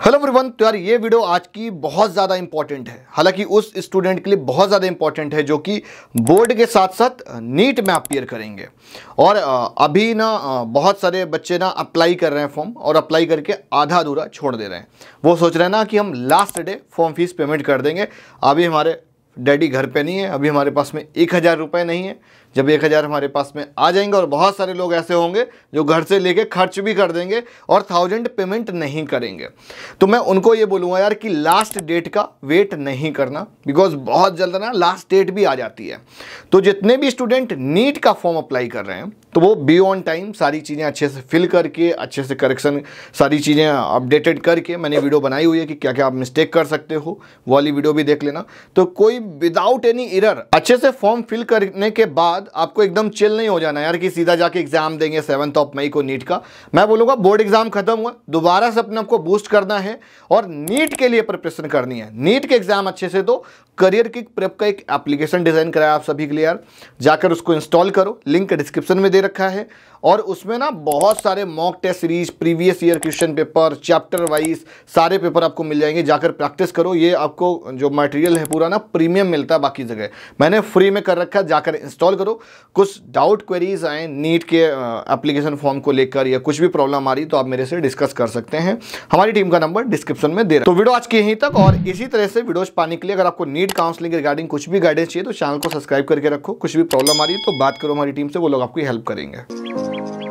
hello everyone तो यार ये वीडियो आज की बहुत ज़्यादा इंपॉर्टेंट है हालांकि उस स्टूडेंट के लिए बहुत ज़्यादा इंपॉर्टेंट है जो कि बोर्ड के साथ साथ नीट में अपीयर करेंगे और अभी ना बहुत सारे बच्चे ना अप्लाई कर रहे हैं फॉर्म और अप्लाई करके आधा अधूरा छोड़ दे रहे हैं वो सोच रहे हैं ना कि हम last day form fees payment कर देंगे अभी हमारे डैडी घर पर नहीं है अभी हमारे पास में एक हज़ार रुपये नहीं है जब एक हज़ार हमारे पास में आ जाएंगे और बहुत सारे लोग ऐसे होंगे जो घर से लेके खर्च भी कर देंगे और थाउजेंड पेमेंट नहीं करेंगे तो मैं उनको ये बोलूँगा यार कि लास्ट डेट का वेट नहीं करना बिकॉज बहुत जल्द ना लास्ट डेट भी आ जाती है तो जितने भी स्टूडेंट नीट का फॉर्म अप्लाई कर रहे हैं तो वो बी ऑन टाइम सारी चीज़ें अच्छे से फिल करके अच्छे से करेक्शन सारी चीज़ें अपडेटेड करके मैंने वीडियो बनाई हुई है कि क्या क्या आप मिस्टेक कर सकते हो वाली वीडियो भी देख लेना तो कोई विदाउट एनी इरर अच्छे से फॉर्म फिल करने के बाद बाद आपको एकदम चिल नहीं हो जाना यार कि सीधा जाके एग्ज़ाम देंगे सेवन्थ ऑफ मई को नीट का मैं बोलूँगा बोर्ड एग्ज़ाम खत्म हुआ दोबारा से अपने आपको बूस्ट करना है और नीट के लिए प्रिपरेशन करनी है नीट के एग्ज़ाम अच्छे से दो करियर किक प्रेप का एक एप्लीकेशन डिज़ाइन कराया आप सभी के लिए यार जाकर उसको इंस्टॉल करो लिंक डिस्क्रिप्शन में दे रखा है और उसमें ना बहुत सारे mock test series previous year question paper chapter wise सारे पेपर आपको मिल जाएंगे जाकर प्रैक्टिस करो ये आपको जो मटेरियल है पूरा ना प्रीमियम मिलता है बाकी जगह मैंने फ्री में कर रखा है जाकर इंस्टॉल करो कुछ डाउट क्वेरीज आए नीट के एप्लीकेशन फॉर्म को लेकर या कुछ भी प्रॉब्लम आ रही तो आप मेरे से डिस्कस कर सकते हैं हमारी टीम का नंबर डिस्क्रिप्शन में दे रहा तो वीडियो आज के यहीं तक और इसी तरह से वीडियोज पाने के लिए अगर आपको नीट नीट काउंसलिंग रिगार्डिंग कुछ भी गाइडेंस चाहिए तो चैनल को सब्सक्राइब करके रखो कुछ भी प्रॉब्लम आ रही है तो बात करो हमारी टीम से वो लोग आपकी हेल्प करेंगे